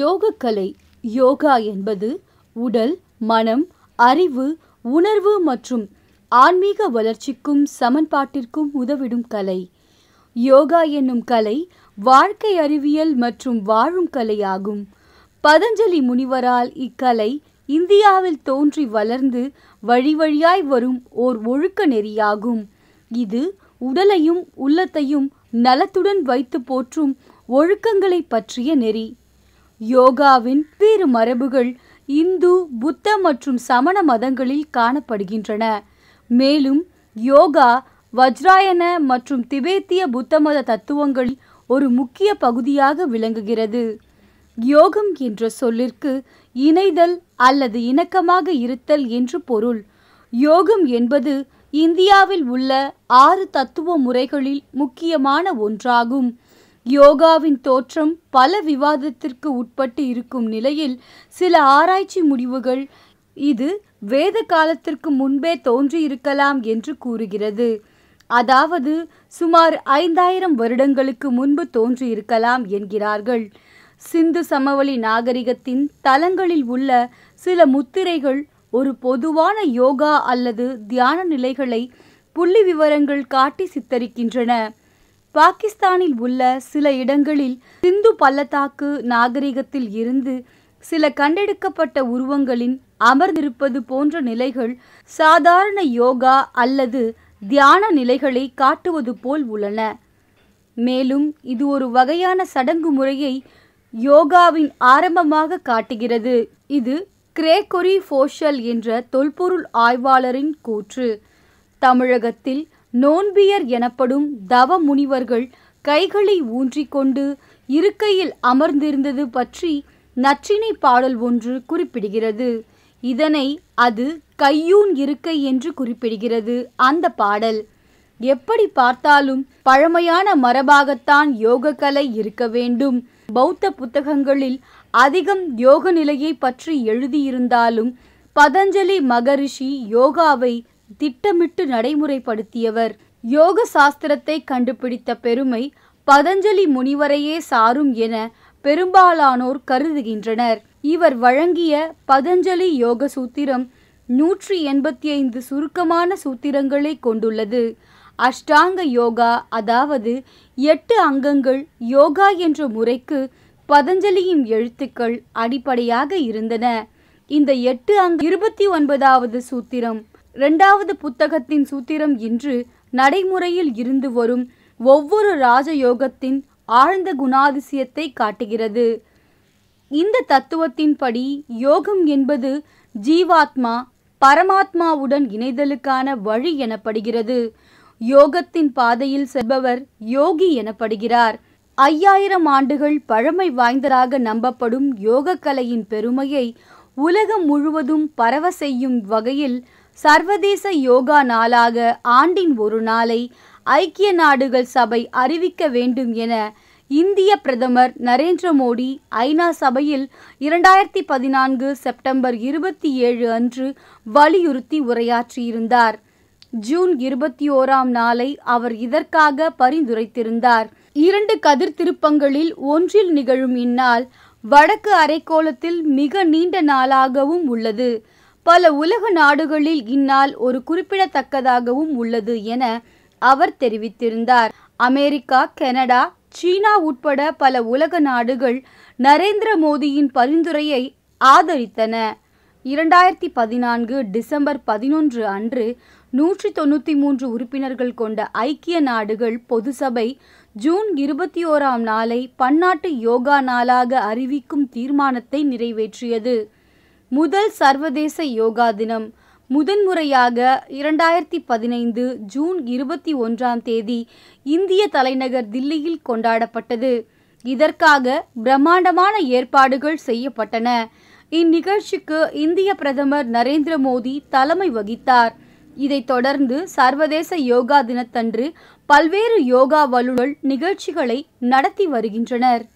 யோகக்கலை யோகா என்பது உடல் மனம் அறிவு உணர்வு மற்றும் ஆன்மீக வளர்ச்சிக்கும் சமன்பாட்டிற்கும் உதவிடும் கலை யோகா என்னும் கலை வாழ்க்கை அறிவியல் மற்றும் வாழும் கலையாகும் பதஞ்சலி முனிவரால் இக்கலை இந்தியாவில் தோன்றி வளர்ந்து வழி வழியாய் வரும் ஓர் ஒழுக்க நெறியாகும் இது உடலையும் உள்ளத்தையும் நலத்துடன் வைத்து போற்றும் ஒழுக்கங்களை பற்றிய நெறி யோகாவின் வேறு மரபுகள் இந்து புத்த மற்றும் சமண மதங்களில் காணப்படுகின்றன மேலும் யோகா வஜ்ராயன மற்றும் திபேத்திய புத்த மத தத்துவங்களில் ஒரு முக்கிய பகுதியாக விளங்குகிறது யோகம் என்ற சொல்லிற்கு இணைதல் அல்லது இணக்கமாக இருத்தல் என்று பொருள் யோகம் என்பது இந்தியாவில் உள்ள ஆறு தத்துவ முறைகளில் முக்கியமான ஒன்றாகும் யோகாவின் தோற்றம் பல விவாதத்திற்கு உட்பட்டு இருக்கும் நிலையில் சில ஆராய்ச்சி முடிவுகள் இது வேத காலத்திற்கு முன்பே தோன்றியிருக்கலாம் என்று கூறுகிறது அதாவது சுமார் ஐந்தாயிரம் வருடங்களுக்கு முன்பு தோன்றியிருக்கலாம் என்கிறார்கள் சிந்து சமவெளி நாகரிகத்தின் தலங்களில் உள்ள சில முத்திரைகள் ஒரு பொதுவான யோகா அல்லது தியான நிலைகளை புள்ளி விவரங்கள் காட்டி சித்தரிக்கின்றன பாகிஸ்தானில் உள்ள சில இடங்களில் சிந்து பள்ளத்தாக்கு நாகரிகத்தில் இருந்து சில கண்டெடுக்கப்பட்ட உருவங்களின் அமர்ந்திருப்பது போன்ற நிலைகள் சாதாரண யோகா அல்லது தியான நிலைகளை காட்டுவது போல் உள்ளன மேலும் இது ஒரு வகையான சடங்கு முறையை யோகாவின் ஆரம்பமாக காட்டுகிறது இது கிரேகொரி ஃபோஷல் என்ற தொல்பொருள் ஆய்வாளரின் கூற்று தமிழகத்தில் நோன்பியர் எனப்படும் தவ முனிவர்கள் கைகளை ஊன்றிக்கொண்டு இருக்கையில் அமர்ந்திருந்தது பற்றி நற்றினை பாடல் ஒன்று குறிப்பிடுகிறது இதனை அது கையூன் இருக்கை என்று குறிப்பிடுகிறது அந்த பாடல் எப்படி பார்த்தாலும் பழமையான மரபாகத்தான் யோகக்கலை இருக்க வேண்டும் பௌத்த புத்தகங்களில் அதிகம் யோக நிலையை பற்றி எழுதியிருந்தாலும் பதஞ்சலி மகரிஷி யோகாவை திட்டமிட்டு நடைமுறைப்படுத்தியவர் யோக சாஸ்திரத்தை கண்டுபிடித்த பெருமை பதஞ்சலி முனிவரையே சாரும் என பெரும்பாலானோர் கருதுகின்றனர் இவர் வழங்கிய பதஞ்சலி யோக சூத்திரம் நூற்றி எண்பத்தி ஐந்து சுருக்கமான சூத்திரங்களை கொண்டுள்ளது அஷ்டாங்க யோகா அதாவது எட்டு அங்கங்கள் யோகா என்ற முறைக்கு பதஞ்சலியின் எழுத்துக்கள் அடிப்படையாக இருந்தன இந்த எட்டு அங்க இருபத்தி ஒன்பதாவது சூத்திரம் இரண்டாவது புத்தகத்தின் சூத்திரம் இன்று நடைமுறையில் இருந்து வரும் ஒவ்வொரு ராஜயோகத்தின் ஆழ்ந்த குணாதிசயத்தை காட்டுகிறது இந்த தத்துவத்தின்படி யோகம் என்பது ஜீவாத்மா பரமாத்மாவுடன் இணைதலுக்கான வழி எனப்படுகிறது யோகத்தின் பாதையில் செல்பவர் யோகி எனப்படுகிறார் ஐயாயிரம் ஆண்டுகள் பழமை வாய்ந்ததாக நம்பப்படும் யோகக்கலையின் பெருமையை உலகம் முழுவதும் பரவ செய்யும் வகையில் சர்வதேச யோகா நாளாக ஆண்டின் ஒரு நாளை ஐக்கிய நாடுகள் சபை அறிவிக்க வேண்டும் என இந்திய பிரதமர் நரேந்திர மோடி ஐநா சபையில் இரண்டாயிரத்தி பதினான்கு செப்டம்பர் இருபத்தி ஏழு அன்று வலியுறுத்தி உரையாற்றியிருந்தார் ஜூன் இருபத்தி ஓராம் நாளை அவர் இதற்காக பரிந்துரைத்திருந்தார் இரண்டு கதிர் திருப்பங்களில் ஒன்றில் நிகழும் இந்நாள் வடக்கு அரைக்கோளத்தில் மிக நீண்ட நாளாகவும் உள்ளது பல உலக நாடுகளில் இந்நாள் ஒரு குறிப்பிடத்தக்கதாகவும் உள்ளது என அவர் தெரிவித்திருந்தார் அமெரிக்கா கனடா சீனா உட்பட பல உலக நாடுகள் நரேந்திர மோடியின் பரிந்துரையை ஆதரித்தன இரண்டாயிரத்தி பதினான்கு டிசம்பர் பதினொன்று அன்று நூற்றி தொண்ணூற்றி மூன்று உறுப்பினர்கள் கொண்ட ஐக்கிய நாடுகள் பொதுசபை ஜூன் இருபத்தி ஓராம் நாளை பன்னாட்டு யோகா நாளாக அறிவிக்கும் தீர்மானத்தை நிறைவேற்றியது முதல் சர்வதேச யோகா தினம் முதன்முறையாக இரண்டாயிரத்தி பதினைந்து ஜூன் இருபத்தி ஒன்றாம் தேதி இந்திய தலைநகர் தில்லியில் கொண்டாடப்பட்டது இதற்காக பிரம்மாண்டமான ஏற்பாடுகள் செய்யப்பட்டன இந்நிகழ்ச்சிக்கு இந்திய பிரதமர் நரேந்திர மோடி தலைமை வகித்தார் இதைத் தொடர்ந்து சர்வதேச யோகா தினத்தன்று பல்வேறு யோகா வல்லுநர்கள் நிகழ்ச்சிகளை நடத்தி வருகின்றனர்